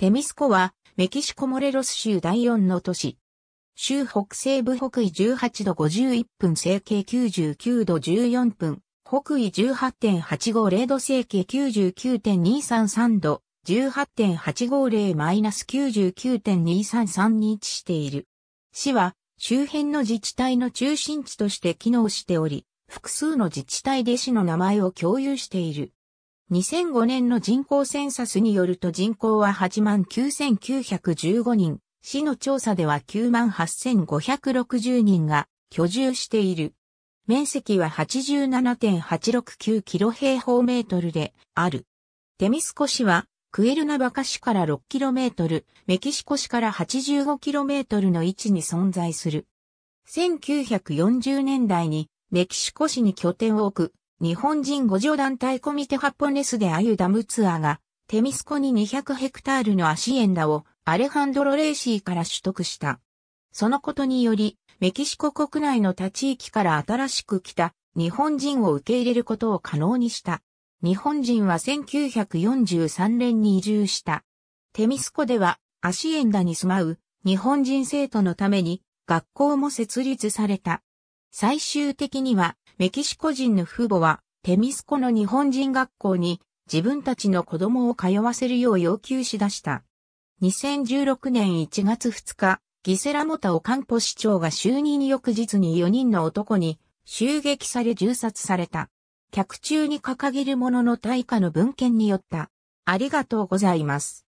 テミスコは、メキシコモレロス州第4の都市。州北西部北緯18度51分西経99度14分、北緯18.850度西経99.233度、18.850マイナス99.233に位置している。市は周辺の自治体の中心地として機能しており、複数の自治体で市の名前を共有している。2005年の人口センサスによると人口は89,915人、市の調査では98,560人が居住している。面積は87.869キロ平方メートルである。テミスコ市はクエルナバカ市から6キロメートル、メキシコ市から85キロメートルの位置に存在する。1940年代にメキシコ市に拠点を置く日本人五条団体コミテハッポスでアユダムツアーが、テミスコに200ヘクタールのアシエンダをアレハンドロ・レーシーから取得した。そのことにより、メキシコ国内の他地域から新しく来た日本人を受け入れることを可能にした。日本人は1943年に移住した。テミスコではアシエンダに住まう日本人生徒のために学校も設立された。最終的にはメキシコ人の父母は、テミスコの日本人学校に自分たちの子供を通わせるよう要求しだした。2016年1月2日、ギセラモタオカンポ市長が就任翌日に4人の男に襲撃され銃殺された。客中に掲げるものの対価の文献によった。ありがとうございます。